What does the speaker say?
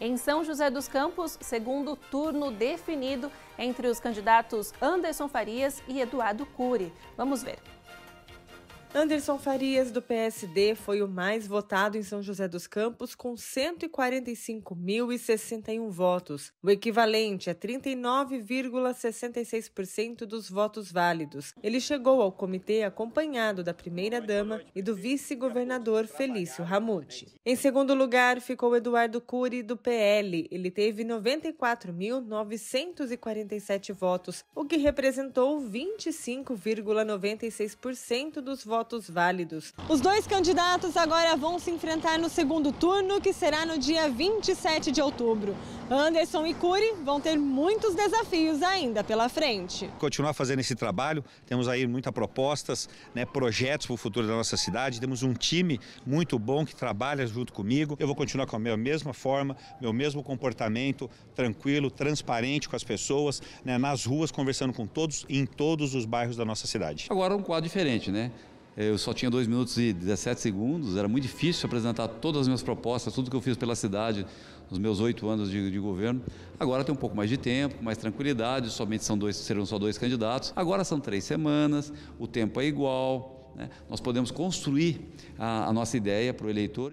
Em São José dos Campos, segundo turno definido entre os candidatos Anderson Farias e Eduardo Cury. Vamos ver. Anderson Farias, do PSD, foi o mais votado em São José dos Campos com 145.061 votos, o equivalente é a 39,66% dos votos válidos. Ele chegou ao comitê acompanhado da primeira-dama e do vice-governador Felício Ramute. Em segundo lugar ficou Eduardo Cury, do PL. Ele teve 94.947 votos, o que representou 25,96% dos votos votos válidos. Os dois candidatos agora vão se enfrentar no segundo turno, que será no dia 27 de outubro. Anderson e Cury vão ter muitos desafios ainda pela frente. Continuar fazendo esse trabalho, temos aí muitas propostas, né, projetos para o futuro da nossa cidade, temos um time muito bom que trabalha junto comigo. Eu vou continuar com a minha mesma forma, meu mesmo comportamento, tranquilo, transparente com as pessoas, né, nas ruas, conversando com todos em todos os bairros da nossa cidade. Agora um quadro diferente, né? eu só tinha 2 minutos e 17 segundos, era muito difícil apresentar todas as minhas propostas, tudo que eu fiz pela cidade nos meus oito anos de, de, governo. Agora tem um pouco mais de tempo, mais tranquilidade, somente são dois, serão só dois candidatos. Agora são três semanas, o tempo é igual, né? nós podemos construir a, a nossa ideia para o eleitor.